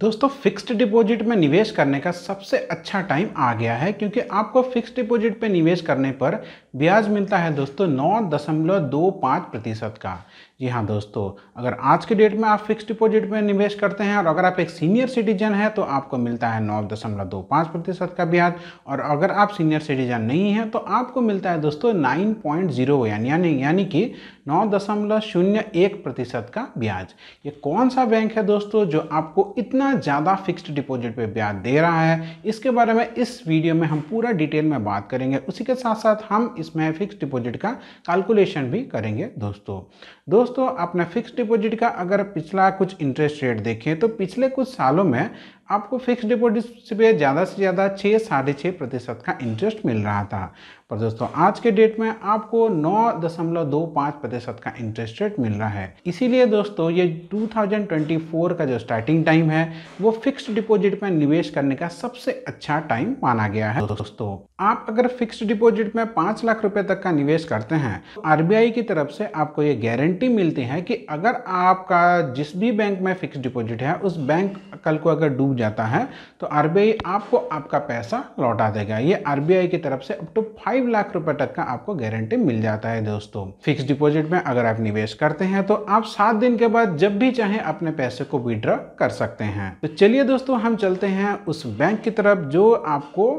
दोस्तों fixed deposit में निवेश करने का सबसे अच्छा टाइम आ गया है क्योंकि आपको फिक्स्ड डिपॉजिट पे निवेश करने पर ब्याज मिलता है दोस्तों नौ दशमलव दो पाँच प्रतिशत का जी हाँ दोस्तों अगर आज के डेट में आप फिक्स्ड डिपॉजिट में निवेश करते हैं और अगर आप एक सीनियर सिटीजन हैं तो आपको मिलता है नौ दशमलव दो पाँच प्रतिशत का ब्याज और अगर आप सीनियर सिटीजन नहीं हैं तो आपको मिलता है दोस्तों नाइन पॉइंट जीरो यानी यानी कि नौ दशमलव शून्य एक प्रतिशत का ब्याज ये कौन सा बैंक है दोस्तों जो आपको इतना कितना ज़्यादा फिक्स्ड डिपॉजिट पे ब्याज दे रहा है इसके बारे में इस वीडियो में हम पूरा डिटेल में बात करेंगे उसी के साथ साथ हम इसमें फिक्स डिपॉजिट का कैलकुलेशन भी करेंगे दोस्तों दोस्तों अपने फिक्स डिपॉजिट का अगर पिछला कुछ इंटरेस्ट रेट देखें तो पिछले कुछ सालों में आपको फिक्स डिपॉजिट पे ज़्यादा से ज़्यादा छः साढ़े छः प्रतिशत का इंटरेस्ट मिल रहा था पर दोस्तों आज के डेट में आपको नौ दशमलव दो पाँच प्रतिशत का इंटरेस्ट रेट मिल रहा है इसीलिए दोस्तों ये 2024 का जो स्टार्टिंग टाइम है वो फिक्स डिपॉजिट में निवेश करने का सबसे अच्छा टाइम माना गया है दोस्तों आप अगर फिक्स डिपॉजिट में पाँच लाख रुपए तक का निवेश करते हैं तो आर की तरफ से आपको ये गारंटी मिलती है कि अगर आपका जिस भी बैंक में फिक्स डिपॉजिट है उस बैंक कल को अगर डूब जाता है तो आर आपको आपका पैसा लौटा देगा ये आर की तरफ से अप टू फाइव लाख रुपए तक का आपको गारंटी मिल जाता है दोस्तों फिक्स डिपोजिट में अगर आप निवेश करते हैं तो आप सात दिन के बाद जब भी चाहे अपने पैसे को विड्रॉ कर सकते हैं तो चलिए दोस्तों हम चलते हैं उस बैंक की तरफ जो आपको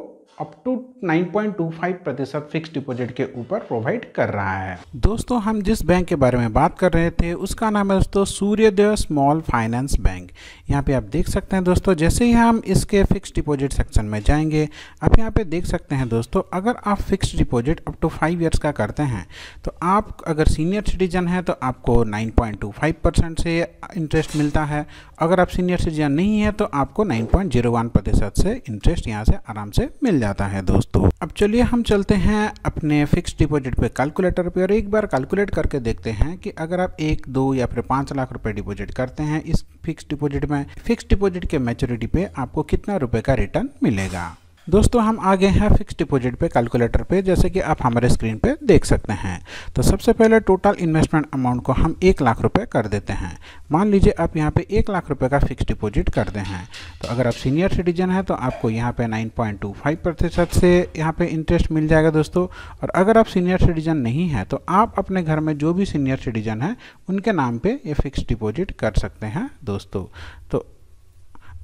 अप टू 9.25 प्रतिशत फिक्स डिपॉजिट के ऊपर प्रोवाइड कर रहा है दोस्तों हम जिस बैंक के बारे में बात कर रहे थे उसका नाम है दोस्तों सूर्यदेव स्मॉल फाइनेंस बैंक यहाँ पे आप देख सकते हैं दोस्तों जैसे ही हम इसके फिक्स डिपॉजिट सेक्शन में जाएंगे आप यहाँ पे देख सकते हैं दोस्तों अगर आप fix deposit up to five years का करते हैं तो आप अगर सीनियर सिटीजन हैं तो आपको नाइन परसेंट से इंटरेस्ट मिलता है अगर आप सीनियर सिटीजन नहीं है तो आपको नाइन प्रतिशत से इंटरेस्ट यहाँ से आराम से मिल जाता है दोस्तों दोस्तों अब चलिए हम चलते हैं अपने फिक्स डिपॉजिट पे कैलकुलेटर पे और एक बार कैलकुलेट करके देखते हैं कि अगर आप एक दो या फिर पांच लाख रुपए डिपॉजिट करते हैं इस फिक्स डिपॉजिट में फिक्स डिपॉजिट के मेच्योरिटी पे आपको कितना रुपए का रिटर्न मिलेगा दोस्तों हम आ गए हैं फिक्स डिपॉजिट पे कैलकुलेटर पे जैसे कि आप हमारे स्क्रीन पे देख सकते हैं तो सबसे पहले टोटल इन्वेस्टमेंट अमाउंट को हम एक लाख रुपए कर देते हैं मान लीजिए आप यहाँ पे एक लाख रुपए का फिक्स डिपॉजिट करते हैं तो अगर आप सीनियर सिटीजन हैं तो आपको यहाँ पे 9.25 प्रतिशत से यहाँ पे इंटरेस्ट मिल जाएगा दोस्तों और अगर आप सीनियर सिटीजन नहीं हैं तो आप अपने घर में जो भी सीनियर सिटीजन हैं उनके नाम पर ये फिक्स डिपोज़िट कर सकते हैं दोस्तों तो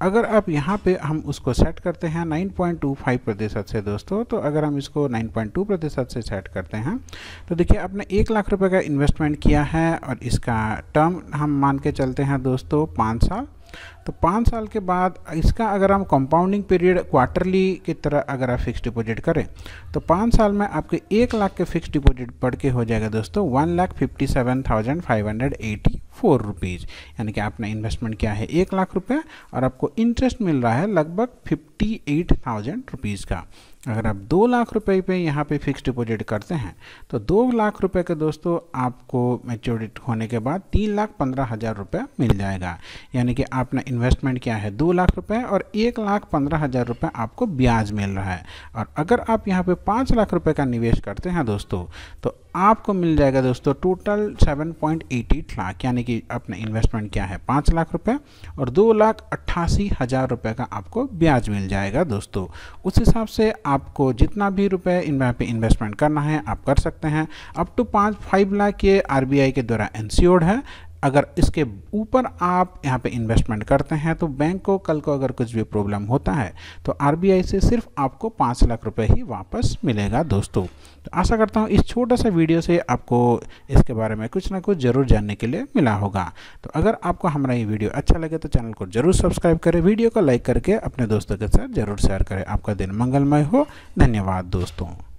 अगर आप यहाँ पे हम उसको सेट करते हैं 9.25 प्रतिशत से दोस्तों तो अगर हम इसको 9.2 प्रतिशत से सेट करते हैं तो देखिए आपने एक लाख रुपए का इन्वेस्टमेंट किया है और इसका टर्म हम मान के चलते हैं दोस्तों पाँच साल तो पाँच साल के बाद इसका अगर हम कंपाउंडिंग पीरियड क्वार्टरली की तरह अगर आप फिक्स डिपॉजिट करें तो पाँच साल में आपके एक लाख के फिक्स डिपॉजिट बढ़ के हो जाएगा दोस्तों one lakh fifty seven thousand five hundred eighty four rupees यानी कि आपने इन्वेस्टमेंट किया है एक लाख रुपये और आपको इंटरेस्ट मिल रहा है लगभग फिफ्टी एट थाउजेंड रुपीज़ का अगर आप दो लाख रुपए पे यहाँ पे फिक्स डिपॉजिट करते हैं तो दो लाख रुपए के दोस्तों आपको मेच्योरिट होने के बाद तीन लाख पंद्रह हज़ार रुपये मिल जाएगा यानी कि आपने इन्वेस्टमेंट किया है दो लाख रुपए और एक लाख पंद्रह हज़ार रुपये आपको ब्याज मिल रहा है और अगर आप यहाँ पे पाँच लाख रुपये का निवेश करते हैं दोस्तों तो आपको मिल जाएगा दोस्तों टोटल 7.88 लाख यानी कि आपने इन्वेस्टमेंट किया है पाँच लाख रुपये और दो लाख अट्ठासी हज़ार रुपये का आपको ब्याज मिल जाएगा दोस्तों उस हिसाब से आप आपको जितना भी रुपए इन पे इन्वेस्टमेंट करना है आप कर सकते हैं अप टू पाँच फाइव लाख ये आरबीआई के द्वारा इंश्योर्ड है अगर इसके ऊपर आप यहाँ पे इन्वेस्टमेंट करते हैं तो बैंक को कल को अगर कुछ भी प्रॉब्लम होता है तो आर से सिर्फ आपको पाँच लाख रुपये ही वापस मिलेगा दोस्तों तो आशा करता हूँ इस छोटा सा वीडियो से आपको इसके बारे में कुछ ना कुछ ज़रूर जानने के लिए मिला होगा तो अगर आपको हमारा ये वीडियो अच्छा लगे तो चैनल को जरूर सब्सक्राइब करें वीडियो को लाइक करके अपने दोस्तों के साथ ज़रूर शेयर करें आपका दिन मंगलमय हो धन्यवाद दोस्तों